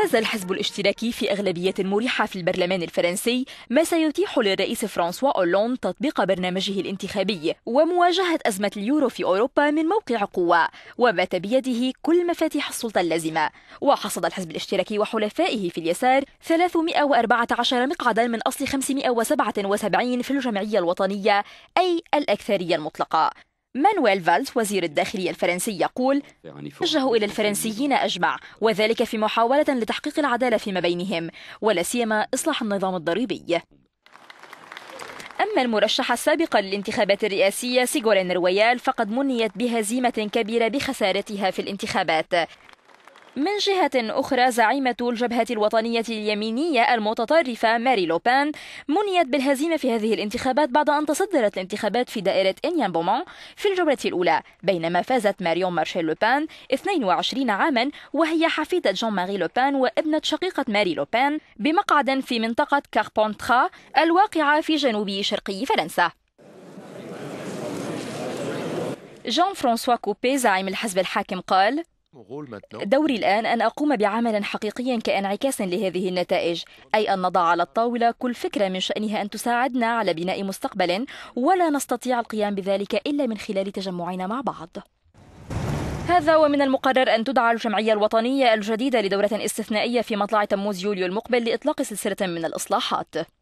فاز الحزب الاشتراكي في أغلبية مريحة في البرلمان الفرنسي ما سيتيح للرئيس فرانسوا أولوند تطبيق برنامجه الانتخابي ومواجهة أزمة اليورو في أوروبا من موقع قوة وبات بيده كل مفاتيح السلطة اللازمة وحصد الحزب الاشتراكي وحلفائه في اليسار 314 مقعدا من أصل 577 في الجمعية الوطنية أي الأكثرية المطلقة مانويل فالت وزير الداخلية الفرنسي يقول توجه إلى الفرنسيين أجمع وذلك في محاولة لتحقيق العدالة فيما بينهم ولا سيما إصلاح النظام الضريبي أما المرشحة السابقة للانتخابات الرئاسية سيغولين رويال فقد منيت بهزيمة كبيرة بخسارتها في الانتخابات من جهة أخرى زعيمة الجبهة الوطنية اليمينية المتطرفة ماري لوبان منيت بالهزيمة في هذه الانتخابات بعد أن تصدرت الانتخابات في دائرة إنيان بومون في الجولة الأولى بينما فازت ماريون مارشيل لوبان 22 عاما وهي حفيدة جون ماري لوبان وابنة شقيقة ماري لوبان بمقعد في منطقة كاربونترا الواقعة في جنوب شرقي فرنسا جان فرانسوا كوبي زعيم الحزب الحاكم قال دوري الآن أن أقوم بعمل حقيقي كانعكاس لهذه النتائج أي أن نضع على الطاولة كل فكرة من شأنها أن تساعدنا على بناء مستقبل ولا نستطيع القيام بذلك إلا من خلال تجمعنا مع بعض هذا ومن المقرر أن تدعى الجمعية الوطنية الجديدة لدورة استثنائية في مطلع تموز يوليو المقبل لإطلاق سلسلة من الإصلاحات